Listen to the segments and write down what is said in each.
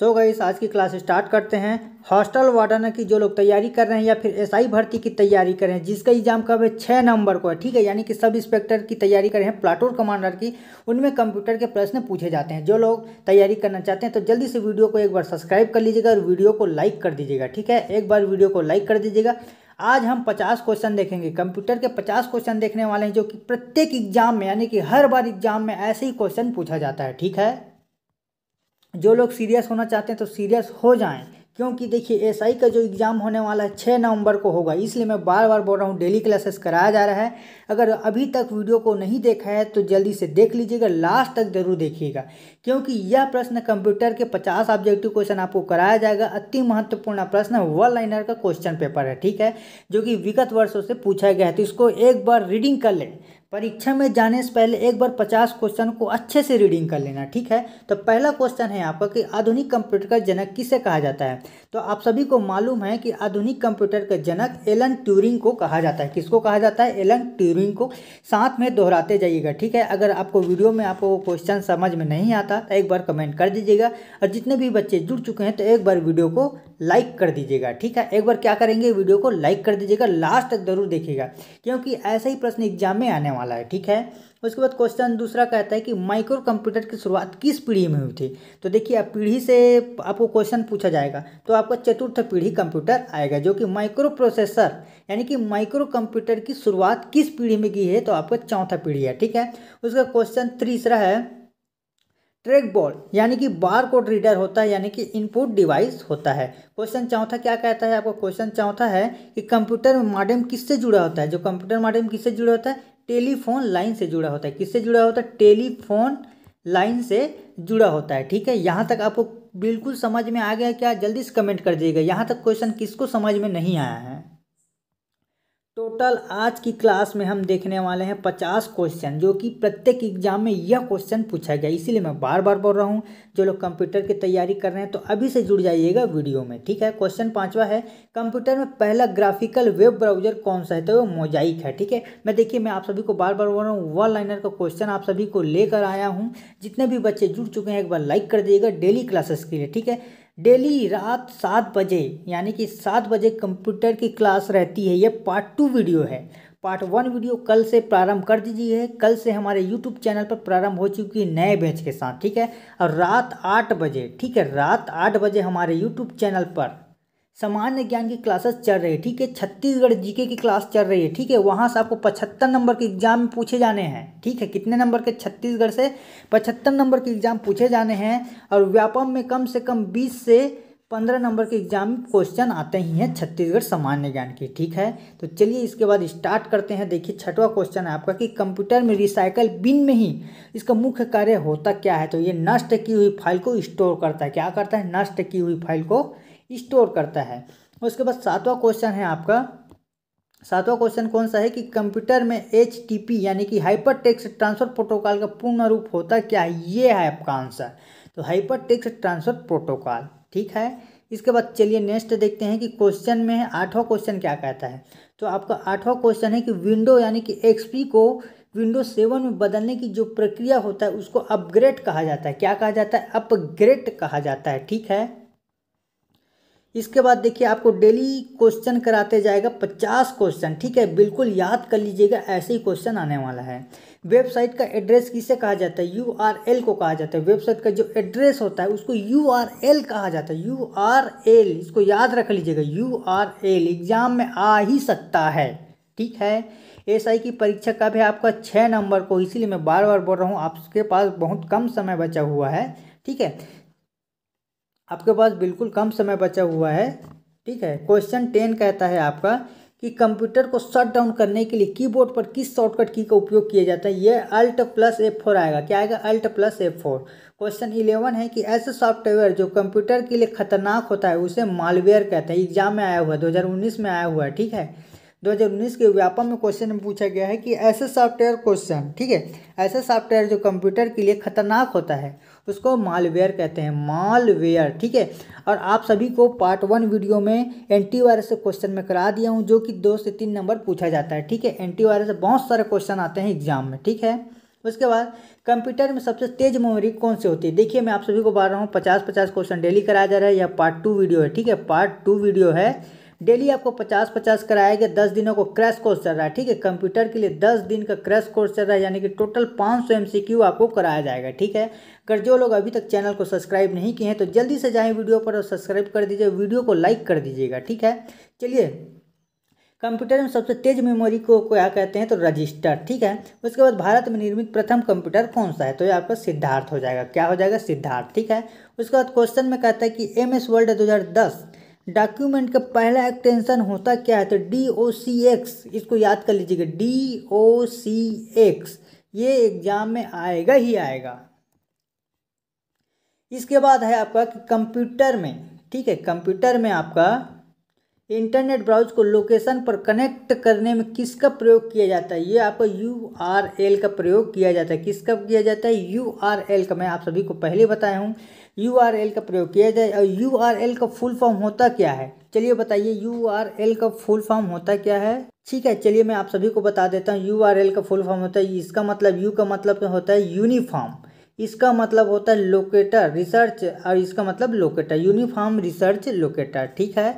सो so गई आज की क्लास स्टार्ट करते हैं हॉस्टल वार्डन की जो लोग तैयारी कर रहे हैं या फिर एसआई भर्ती की तैयारी कर रहे हैं जिसका एग्जाम कब है छः नंबर को है ठीक है यानी कि सब इंस्पेक्टर की तैयारी कर रहे हैं प्लाटून कमांडर की उनमें कंप्यूटर के प्रश्न पूछे जाते हैं जो लोग तैयारी करना चाहते हैं तो जल्दी से वीडियो को एक बार सब्सक्राइब कर लीजिएगा और वीडियो को लाइक कर दीजिएगा ठीक है एक बार वीडियो को लाइक कर दीजिएगा आज हम 50 क्वेश्चन देखेंगे कंप्यूटर के 50 क्वेश्चन देखने वाले हैं जो कि प्रत्येक एग्जाम में यानी कि हर बार एग्जाम में ऐसे ही क्वेश्चन पूछा जाता है ठीक है जो लोग सीरियस होना चाहते हैं तो सीरियस हो जाएं क्योंकि देखिए एसआई का जो एग्ज़ाम होने वाला है छः नवंबर को होगा इसलिए मैं बार बार बोल रहा हूँ डेली क्लासेस कराया जा रहा है अगर अभी तक वीडियो को नहीं देखा है तो जल्दी से देख लीजिएगा लास्ट तक जरूर देखिएगा क्योंकि यह प्रश्न कंप्यूटर के पचास ऑब्जेक्टिव क्वेश्चन आपको कराया जाएगा अति महत्वपूर्ण प्रश्न वन लाइनर का क्वेश्चन पेपर है ठीक है जो कि विगत वर्षों से पूछा गया है तो इसको एक बार रीडिंग कर लें परीक्षा में जाने से पहले एक बार पचास क्वेश्चन को अच्छे से रीडिंग कर लेना ठीक है तो पहला क्वेश्चन है आपका कि आधुनिक कंप्यूटर का जनक किसे कहा जाता है तो आप सभी को मालूम है कि आधुनिक कंप्यूटर का जनक एलन ट्यूरिंग को कहा जाता है किसको कहा जाता है एलन ट्यूरिंग रिव्यूइंग को साथ में दोहराते जाइएगा ठीक है अगर आपको वीडियो में आपको क्वेश्चन समझ में नहीं आता तो एक बार कमेंट कर दीजिएगा और जितने भी बच्चे जुड़ चुके हैं तो एक बार वीडियो को लाइक कर दीजिएगा ठीक है एक बार क्या करेंगे वीडियो को लाइक कर दीजिएगा लास्ट तक जरूर देखिएगा क्योंकि ऐसा ही प्रश्न एग्जाम में आने वाला है ठीक है उसके बाद क्वेश्चन दूसरा कहता है कि माइक्रो कंप्यूटर की शुरुआत किस पीढ़ी में हुई थी तो देखिए आप पीढ़ी से आपको क्वेश्चन पूछा जाएगा तो आपका चतुर्थ पीढ़ी कंप्यूटर आएगा जो कि माइक्रो प्रोसेसर यानी कि माइक्रो कंप्यूटर की शुरुआत किस पीढ़ी में की है तो आपका चौथा पीढ़ी है ठीक है उसका क्वेश्चन तीसरा है ट्रैक बॉल यानी कि बार कोड रीडर होता है यानी कि इनपुट डिवाइस होता है क्वेश्चन चौथा क्या कहता है आपको क्वेश्चन चौथा है कि कंप्यूटर मॉडम किससे जुड़ा होता है जो कंप्यूटर मॉडम किससे जुड़ा होता है टेलीफोन लाइन से जुड़ा होता है किससे जुड़ा होता है टेलीफोन लाइन से जुड़ा होता है ठीक है यहाँ तक आपको बिल्कुल समझ में आ गया क्या जल्दी से कमेंट कर दीजिएगा यहाँ तक क्वेश्चन किसको समझ में नहीं आया है टोटल आज की क्लास में हम देखने वाले हैं पचास क्वेश्चन जो कि प्रत्येक एग्जाम में यह क्वेश्चन पूछा गया इसीलिए मैं बार बार बोल रहा हूँ जो लोग कंप्यूटर की तैयारी कर रहे हैं तो अभी से जुड़ जाइएगा वीडियो में ठीक है क्वेश्चन पांचवा है कंप्यूटर में पहला ग्राफिकल वेब ब्राउजर कौन सा है तो वो मोजाइक है ठीक है मैं देखिए मैं आप सभी को बार बार बोल रहा हूँ वन लाइनर का क्वेश्चन आप सभी को लेकर आया हूँ जितने भी बच्चे जुड़ चुके हैं एक बार लाइक कर दिएगा डेली क्लासेस के लिए ठीक है डेली रात सात बजे यानी कि सात बजे कंप्यूटर की क्लास रहती है ये पार्ट टू वीडियो है पार्ट वन वीडियो कल से प्रारंभ कर दीजिए कल से हमारे यूट्यूब चैनल पर प्रारंभ हो चुकी है नए बैच के साथ ठीक है और रात आठ बजे ठीक है रात आठ बजे हमारे यूट्यूब चैनल पर सामान्य ज्ञान की क्लासेस चल रही है ठीक है छत्तीसगढ़ जीके की क्लास चल रही है ठीक है वहाँ से आपको पचहत्तर नंबर के एग्जाम पूछे जाने हैं ठीक है कितने नंबर के छत्तीसगढ़ से पचहत्तर नंबर के एग्जाम पूछे जाने हैं और व्यापम में कम से कम बीस से पंद्रह नंबर के एग्जाम क्वेश्चन आते ही हैं छत्तीसगढ़ सामान्य ज्ञान के ठीक है तो चलिए इसके बाद स्टार्ट करते हैं देखिए छठवा क्वेश्चन है आपका कि कंप्यूटर में रिसाइकल बिन में ही इसका मुख्य कार्य होता क्या है तो ये नष्ट की हुई फाइल को स्टोर करता है क्या करता है नष्ट की हुई फाइल को स्टोर करता है उसके बाद सातवां क्वेश्चन है आपका सातवां क्वेश्चन कौन सा है कि कंप्यूटर में एच यानी कि हाइपर टेक्स्ट ट्रांसफर प्रोटोकॉल का पूर्ण रूप होता क्या है ये है आपका आंसर तो हाइपर टेक्स्ट ट्रांसफर प्रोटोकॉल ठीक है इसके बाद चलिए नेक्स्ट देखते हैं कि क्वेश्चन में आठवां क्वेश्चन क्या कहता है तो आपका आठवां क्वेश्चन है कि विंडो यानी कि एक्सपी को विंडो सेवन में बदलने की जो प्रक्रिया होता है उसको अपग्रेड कहा जाता है क्या कहा जाता है अपग्रेड कहा जाता है ठीक है इसके बाद देखिए आपको डेली क्वेश्चन कराते जाएगा पचास क्वेश्चन ठीक है बिल्कुल याद कर लीजिएगा ऐसे ही क्वेश्चन आने वाला है वेबसाइट का एड्रेस किसे कहा जाता है यू आर एल को कहा जाता है वेबसाइट का जो एड्रेस होता है उसको यू आर एल कहा जाता है यू आर एल इसको याद रख लीजिएगा यू आर एल एग्ज़ाम में आ ही सकता है ठीक है एस आई की परीक्षा का भी आपका छः नंबर को इसीलिए मैं बार बार बोल रहा हूँ आपके पास बहुत कम समय बचा हुआ है ठीक है आपके पास बिल्कुल कम समय बचा हुआ है ठीक है क्वेश्चन टेन कहता है आपका कि कंप्यूटर को शट डाउन करने के लिए कीबोर्ड पर किस शॉर्टकट की का उपयोग किया जाता है यह अल्ट प्लस एफ फोर आएगा क्या आएगा alt plus F four question eleven है कि ऐसे सॉफ्टवेयर जो कंप्यूटर के लिए खतरनाक होता है उसे मालवेयर कहते हैं एग्जाम में आया हुआ है 2019 में आया हुआ है ठीक है 2019 के व्यापम में क्वेश्चन में पूछा गया है कि ऐसे सॉफ्टवेयर क्वेश्चन ठीक है ऐसे सॉफ्टवेयर जो कंप्यूटर के लिए खतरनाक होता है उसको तो मालवेयर कहते हैं मालवेयर ठीक है और आप सभी को पार्ट वन वीडियो में एंटीवायरस क्वेश्चन में करा दिया हूँ जो कि दो से तीन नंबर पूछा जाता है ठीक है एंटीवायरस बहुत सारे क्वेश्चन आते हैं एग्जाम में ठीक है उसके बाद कंप्यूटर में सबसे तेज मेमोरी कौन सी होती है देखिए मैं आप सभी को बता रहा हूँ पचास पचास क्वेश्चन डेली कराया जा रहा है या पार्ट टू वीडियो है ठीक है पार्ट टू वीडियो है डेली आपको पचास पचास कराया गया दस दिनों को क्रैश कोर्स चल रहा है ठीक है कंप्यूटर के लिए दस दिन का क्रैश कोर्स चल रहा है यानी कि टोटल पाँच सौ एम सी क्यू आपको कराया जाएगा ठीक है अगर जो लोग अभी तक चैनल को सब्सक्राइब नहीं किए हैं तो जल्दी से जाएँ वीडियो पर और सब्सक्राइब कर दीजिए वीडियो को लाइक कर दीजिएगा ठीक है चलिए कंप्यूटर में सबसे तेज मेमोरी को क्या कहते हैं तो रजिस्टर ठीक है उसके बाद भारत में निर्मित प्रथम कंप्यूटर कौन सा है तो ये आपका सिद्धार्थ हो जाएगा क्या हो जाएगा सिद्धार्थ ठीक है उसके बाद क्वेश्चन में कहता है कि एम एस वर्ल्ड दो डॉक्यूमेंट का पहला एक्सटेंशन होता क्या है तो डी ओ सी एक्स इसको याद कर लीजिएगा डी ओ सी एक्स ये एग्जाम में आएगा ही आएगा इसके बाद है आपका कि कंप्यूटर में ठीक है कंप्यूटर में आपका इंटरनेट ब्राउज को लोकेशन पर कनेक्ट करने में किसका प्रयोग किया जाता है ये आपका यू आर एल का प्रयोग किया जाता है किसका किया जाता है यू आर एल का मैं आप सभी को पहले बताया हूँ यू आर एल का प्रयोग किया जाए और यू आर एल का फुल फॉर्म होता क्या है चलिए बताइए यू आर एल का फुल फॉर्म होता क्या है ठीक है चलिए मैं आप सभी को बता देता हूँ यू आर एल का फुल फॉर्म होता है इसका मतलब यू का मतलब होता है यूनिफॉर्म इसका मतलब होता है लोकेटर रिसर्च और इसका मतलब लोकेटर यूनिफॉर्म रिसर्च लोकेटर ठीक है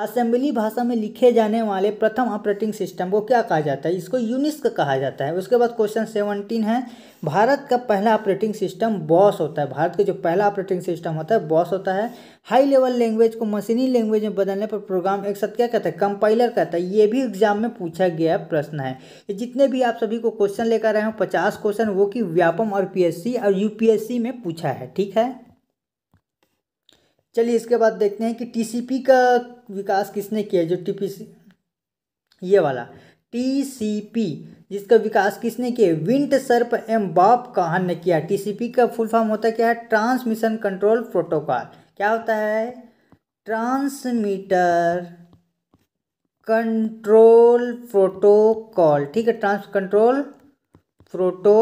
असेंबली भाषा में लिखे जाने वाले प्रथम ऑपरेटिंग सिस्टम को क्या कहा जाता है इसको यूनिस्क कहा जाता है उसके बाद क्वेश्चन सेवनटीन है भारत का पहला ऑपरेटिंग सिस्टम बॉस होता है भारत का जो पहला ऑपरेटिंग सिस्टम होता है बॉस होता है हाई लेवल लैंग्वेज को मशीनी लैंग्वेज में बदलने पर प्रोग्राम एक साथ क्या कहता है कंपाइलर कहता है ये भी एग्जाम में पूछा गया प्रश्न है जितने भी आप सभी को क्वेश्चन लेकर आए हैं पचास क्वेश्चन वो कि व्यापम और पी और यू में पूछा है ठीक है चलिए इसके बाद देखते हैं कि टीसीपी का विकास किसने किया जो टी ये वाला टीसीपी जिसका विकास किसने किया विंट सर्प एम बॉब कहान ने किया टीसीपी का फुल फॉर्म होता क्या है ट्रांसमिशन कंट्रोल प्रोटोकॉल क्या होता है ट्रांसमीटर कंट्रोल प्रोटोकॉल ठीक है ट्रांस कंट्रोल प्रोटो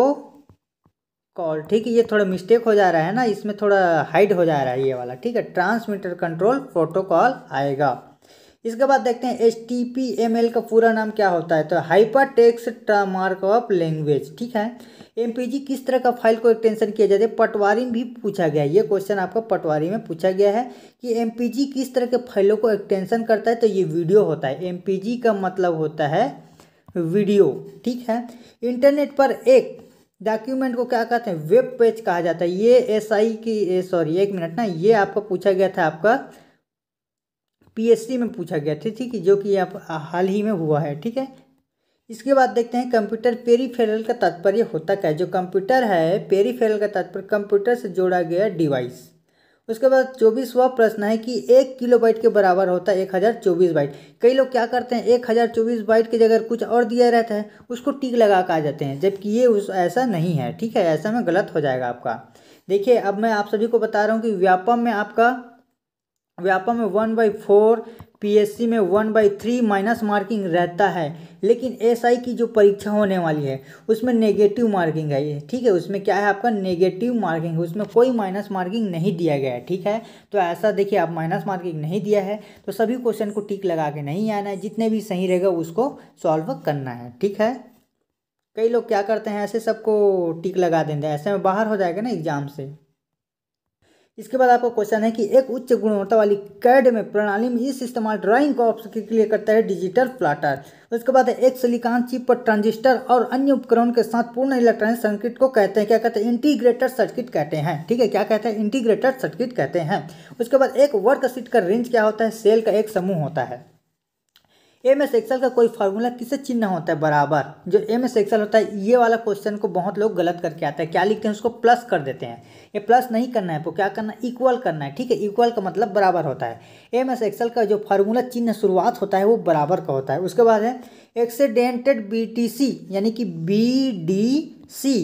कॉल ठीक है ये थोड़ा मिस्टेक हो जा रहा है ना इसमें थोड़ा हाइड हो जा रहा है ये वाला ठीक है ट्रांसमीटर कंट्रोल प्रोटोकॉल आएगा इसके बाद देखते हैं H T P M L का पूरा नाम क्या होता है तो हाइपर टेक्स्ट मार्कअप लैंग्वेज ठीक है एम पी जी किस तरह का फाइल को एक्सटेंशन किया जाता है पटवारी में भी पूछा गया है ये क्वेश्चन आपका पटवारी में पूछा गया है कि एम पी जी किस तरह के फाइलों को एक्सटेंशन करता है तो ये वीडियो होता है एम पी जी का मतलब होता है वीडियो ठीक है इंटरनेट पर एक डॉक्यूमेंट को क्या कहते हैं वेब पेज कहा जाता है ये एस आई की सॉरी एक मिनट ना ये आपका पूछा गया था आपका पीएससी में पूछा गया था ठीक है जो कि आप हाल ही में हुआ है ठीक है इसके बाद देखते हैं कंप्यूटर पेरीफेरल का तात्पर्य होता क्या है जो कंप्यूटर है पेरीफेरल का तात्पर्य कंप्यूटर से जोड़ा गया डिवाइस उसके बाद चौबीसवा प्रश्न है कि एक किलो बाइट के बराबर होता है एक हज़ार चौबीस बाइट कई लोग क्या करते हैं एक हज़ार चौबीस बाइट के जगह कुछ और दिया रहता है उसको टिक लगा कर आ जाते हैं जबकि ये उस ऐसा नहीं है ठीक है ऐसा में गलत हो जाएगा आपका देखिए अब मैं आप सभी को बता रहा हूँ कि व्यापम में आपका व्यापम में वन बाई फोर पीएससी में one by three minus marking रहता है लेकिन एसआई SI की जो परीक्षा होने वाली है उसमें नेगेटिव मार्किंग है ये ठीक है उसमें क्या है आपका नेगेटिव मार्किंग उसमें कोई माइनस मार्किंग नहीं दिया गया है ठीक है तो ऐसा देखिए आप माइनस मार्किंग नहीं दिया है तो सभी क्वेश्चन को टिक लगा के नहीं आना है जितने भी सही रहेगा उसको सॉल्व करना है ठीक है कई लोग क्या करते हैं ऐसे सबको टिक लगा देते हैं ऐसे में बाहर हो जाएगा ना एग्जाम से इसके बाद आपका क्वेश्चन है कि एक उच्च गुणवत्ता वाली कैड में प्रणाली में इस इस्तेमाल ड्राइंग को ऑप्शन के लिए करता है डिजिटल प्लाटर उसके बाद एक सिलिकॉन चिप पर ट्रांजिस्टर और अन्य उपकरण के साथ पूर्ण इलेक्ट्रॉनिक सर्किट को कहते हैं क्या कहते हैं इंटीग्रेटेड सर्किट कहते हैं ठीक है क्या कहते हैं इंटीग्रेटेड सर्किट कहते हैं उसके बाद एक वर्क सीट का रेंज क्या होता है सेल का एक समूह होता है एम एस एक्सल का कोई फार्मूला किसे चिन्ह होता है बराबर जो एम एस एक्सल होता है ये वाला क्वेश्चन को बहुत लोग गलत करके आता है क्या लिखते हैं उसको प्लस कर देते हैं ये प्लस नहीं करना है तो क्या करना है इक्वल करना है ठीक है इक्वल का मतलब बराबर होता है एम एस एक्सल का जो फार्मूला चिन्ह शुरुआत होता है वो बराबर का होता है उसके बाद है एक्सीडेंटेड बी टी सी यानी कि बी डी सी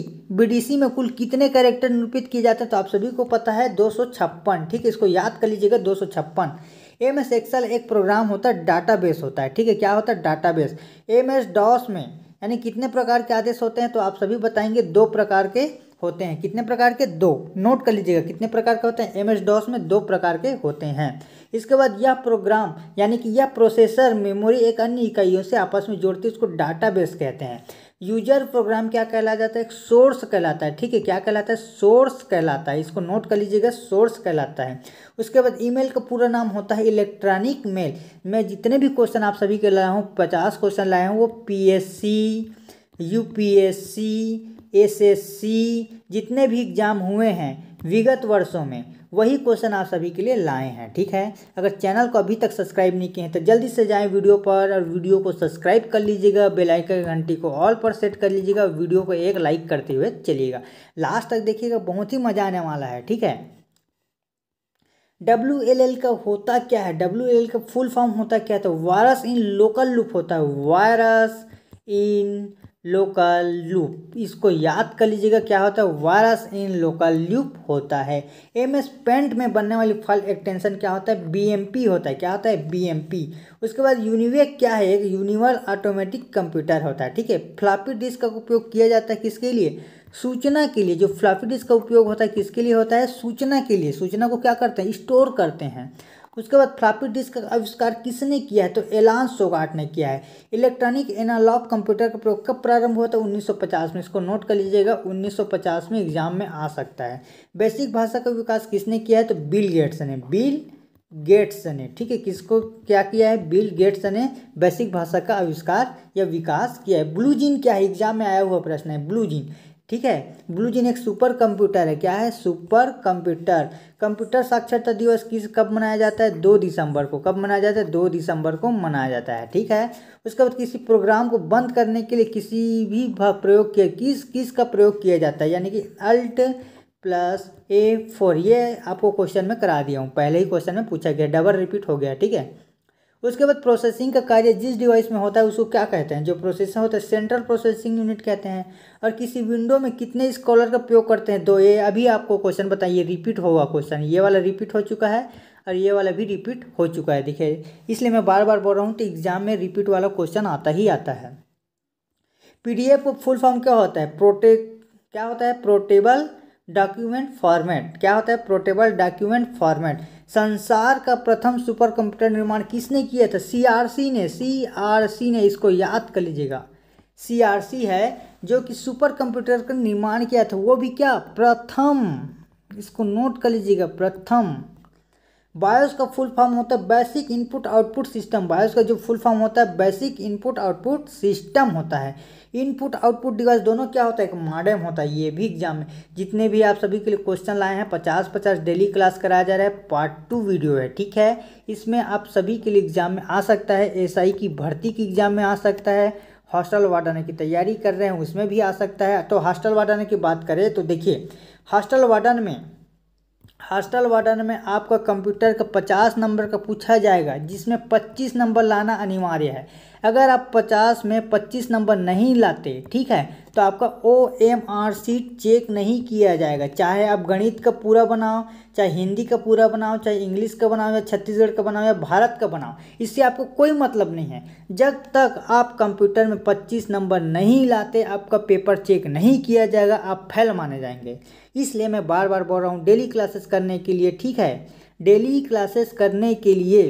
सी में कुल कितने कैरेक्टर निरूपित किए जाते हैं तो आप सभी को पता है दो ठीक है इसको याद कर लीजिएगा दो एम एस एक्सल एक प्रोग्राम होता है बेस होता है ठीक है क्या होता है बेस एम एस डॉस में यानी कितने प्रकार के आदेश होते हैं तो आप सभी बताएंगे दो प्रकार के होते हैं कितने प्रकार के दो नोट कर लीजिएगा कितने प्रकार के होते हैं एम एस डॉस में दो प्रकार के होते हैं इसके बाद यह प्रोग्राम यानी कि यह प्रोसेसर मेमोरी एक अन्य इकाइयों से आपस में जोड़ती है इसको बेस कहते हैं यूजर प्रोग्राम क्या कहला जाता है सोर्स कहलाता है ठीक है क्या कहलाता है सोर्स कहलाता है इसको नोट कर लीजिएगा सोर्स कहलाता है उसके बाद ईमेल का पूरा नाम होता है इलेक्ट्रॉनिक मेल मैं जितने भी क्वेश्चन आप सभी के लाया हूँ पचास क्वेश्चन लाया हूँ वो पी यूपीएससी एसएससी जितने भी एग्जाम हुए हैं विगत वर्षों में वही क्वेश्चन आप सभी के लिए लाए हैं ठीक है अगर चैनल को अभी तक सब्सक्राइब नहीं किए हैं तो जल्दी से जाएं वीडियो पर और वीडियो को सब्सक्राइब कर लीजिएगा बेलाइक घंटी को ऑल पर सेट कर लीजिएगा वीडियो को एक लाइक करते हुए चलिएगा लास्ट तक देखिएगा बहुत ही मजा आने वाला है ठीक है डब्ल्यू एल एल का होता क्या है डब्ल्यू एल का फुल फॉर्म होता क्या है तो वायरस इन लोकल लूप होता है वायरस इन लोकल लूप इसको याद कर लीजिएगा क्या होता है वायरस इन लोकल लूप होता है एम एस पेंट में बनने वाली फल एक्टेंशन क्या होता है बी होता है क्या होता है बी उसके बाद यूनिवेक क्या है एक यूनिवर्स ऑटोमेटिक कंप्यूटर होता है ठीक है फ्लापी डिस्क का उपयोग किया जाता है किसके लिए सूचना के लिए जो फ्लापी डिस्क का उपयोग होता है किसके लिए होता है सूचना के लिए सूचना को क्या करते हैं स्टोर करते हैं उसके बाद फ्लॉपी डिस्क का आविष्कार किसने किया है तो एलान सोगाट ने किया है इलेक्ट्रॉनिक एनालॉग कंप्यूटर का प्रयोग कब प्रारंभ हुआ था 1950 में इसको नोट कर लीजिएगा 1950 में एग्जाम में आ सकता है बेसिक भाषा का विकास किसने किया है तो बिल गेट्स ने बिल गेट्स ने ठीक है किसको क्या किया है बिल गेट्स ने बेसिक भाषा का आविष्कार या विकास किया है ब्लू जीन क्या है एग्जाम में आया हुआ प्रश्न है ब्लू जीन ठीक है ब्लू जीन एक सुपर कंप्यूटर है क्या है सुपर कंप्यूटर कंप्यूटर साक्षरता दिवस किस कब मनाया जाता है दो दिसंबर को कब मनाया जाता है दो दिसंबर को मनाया जाता है ठीक है उसके बाद किसी प्रोग्राम को बंद करने के लिए किसी भी प्रयोग किया किस किस का प्रयोग किया जाता है यानी कि अल्ट प्लस ए फोर ये आपको क्वेश्चन में करा दिया हूँ पहले ही क्वेश्चन में पूछा गया डबल रिपीट हो गया ठीक है उसके बाद प्रोसेसिंग का कार्य जिस डिवाइस में होता है उसको क्या कहते हैं जो प्रोसेसर होता है सेंट्रल प्रोसेसिंग यूनिट कहते हैं और किसी विंडो में कितने स्कॉलर का प्रयोग करते हैं दो ये अभी आपको क्वेश्चन बताइए रिपीट होगा क्वेश्चन ये वाला रिपीट हो चुका है और ये वाला भी रिपीट हो चुका है देखिए इसलिए मैं बार बार बोल रहा हूँ तो एग्जाम में रिपीट वाला क्वेश्चन आता ही आता है डी एफ फुल फॉर्म क्या होता है प्रोटे क्या होता है प्रोटेबल डॉक्यूमेंट फॉर्मेट क्या होता है प्रोटेबल डॉक्यूमेंट फॉर्मेट संसार का प्रथम सुपर कंप्यूटर निर्माण किसने किया था सीआरसी ने सीआरसी ने इसको याद कर लीजिएगा सीआरसी है जो कि सुपर कंप्यूटर का निर्माण किया था वो भी क्या प्रथम इसको नोट कर लीजिएगा प्रथम बायोस का फुल फॉर्म होता है basic input output system BIOS का जो फुल फॉर्म होता है बेसिक इनपुट आउटपुट सिस्टम होता है इनपुट आउटपुट डिवाइस दोनों क्या होता है एक मॉडम होता है ये भी एग्जाम में जितने भी आप सभी के लिए क्वेश्चन लाए हैं पचास पचास डेली क्लास कराया जा रहा है पार्ट टू वीडियो है ठीक है इसमें आप सभी के लिए एग्जाम में आ सकता है एसआई की भर्ती की एग्जाम में आ सकता है हॉस्टल वार्डन की तैयारी कर रहे हैं उसमें भी आ सकता है तो हॉस्टल वार्डन की बात करें तो देखिए हॉस्टल वार्डन में हॉस्टल वार्डन में आपका कंप्यूटर का पचास नंबर का पूछा जाएगा जिसमें पच्चीस नंबर लाना अनिवार्य है अगर आप पचास में पच्चीस नंबर नहीं लाते ठीक है तो आपका O M R sheet check नहीं किया जाएगा चाहे आप गणित का पूरा बनाओ चाहे हिंदी का पूरा बनाओ चाहे इंग्लिश का बनाओ या छत्तीसगढ़ का बनाओ या भारत का बनाओ इससे आपको कोई मतलब नहीं है जब तक आप कंप्यूटर में 25 नंबर नहीं लाते आपका पेपर चेक नहीं किया जाएगा आप फेल माने जाएंगे इसलिए मैं बार बार बोल रहा हूँ डेली क्लासेस करने के लिए ठीक है डेली क्लासेस करने के लिए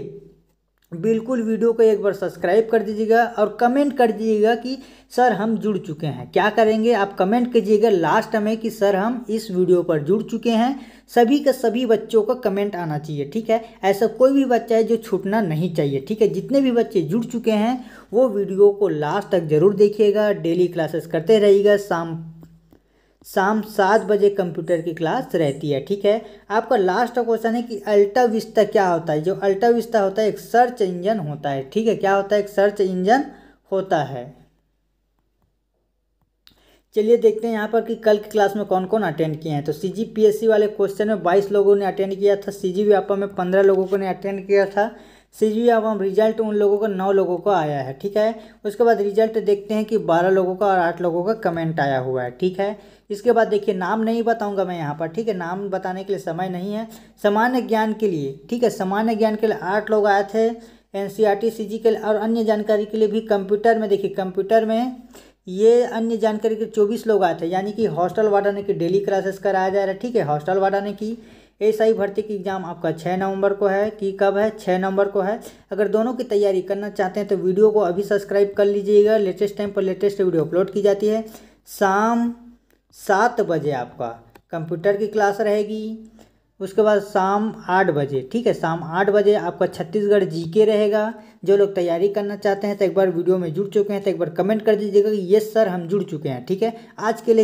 बिल्कुल वीडियो को एक बार सब्सक्राइब कर दीजिएगा और कमेंट कर दीजिएगा कि सर हम जुड़ चुके हैं क्या करेंगे आप कमेंट कीजिएगा लास्ट में कि सर हम इस वीडियो पर जुड़ चुके हैं सभी का सभी बच्चों का कमेंट आना चाहिए ठीक है ऐसा कोई भी बच्चा है जो छूटना नहीं चाहिए ठीक है जितने भी बच्चे जुड़ चुके हैं वो वीडियो को लास्ट तक ज़रूर देखिएगा डेली क्लासेस करते रहिएगा शाम शाम सात बजे कंप्यूटर की क्लास रहती है ठीक है आपका लास्ट क्वेश्चन है कि अल्टा विस्ता क्या होता है जो अल्टा विस्ता होता है एक सर्च इंजन होता है ठीक है क्या होता है एक सर्च इंजन होता है चलिए देखते हैं यहाँ पर कि कल की क्लास में कौन कौन अटेंड किए हैं तो सी जी पी एस सी वाले क्वेश्चन में बाईस लोगों ने अटेंड किया था सी जी व्यापा में पंद्रह लोगों को ने अटेंड किया था सी जी हम रिजल्ट उन लोगों का नौ लोगों का आया है ठीक है उसके बाद रिजल्ट देखते हैं कि बारह लोगों का और आठ लोगों का कमेंट आया हुआ है ठीक है इसके बाद देखिए नाम नहीं बताऊंगा मैं यहाँ पर ठीक है नाम बताने के लिए समय नहीं है सामान्य ज्ञान के लिए ठीक है सामान्य ज्ञान के लिए आठ लोग आए थे N C R T C G के और अन्य जानकारी के लिए भी कंप्यूटर में देखिए कंप्यूटर में ये अन्य जानकारी के चौबीस लोग आए थे यानी कि हॉस्टल वार्डन की डेली क्लासेस कराया जा रहा है ठीक है हॉस्टल वार्डन की एस आई भर्ती की एग्ज़ाम आपका छः नवंबर को है कि कब है छः नवंबर को है अगर दोनों की तैयारी करना चाहते हैं तो वीडियो को अभी सब्सक्राइब कर लीजिएगा लेटेस्ट टाइम पर लेटेस्ट वीडियो अपलोड की जाती है शाम सात बजे आपका कंप्यूटर की क्लास रहेगी उसके बाद शाम आठ बजे ठीक है शाम आठ बजे आपका छत्तीसगढ़ जीके रहेगा जो लोग तैयारी करना चाहते हैं तो एक बार वीडियो में जुड़ चुके हैं तो एक बार कमेंट कर दीजिएगा कि यस सर हम जुड़ चुके हैं ठीक है आज के लिए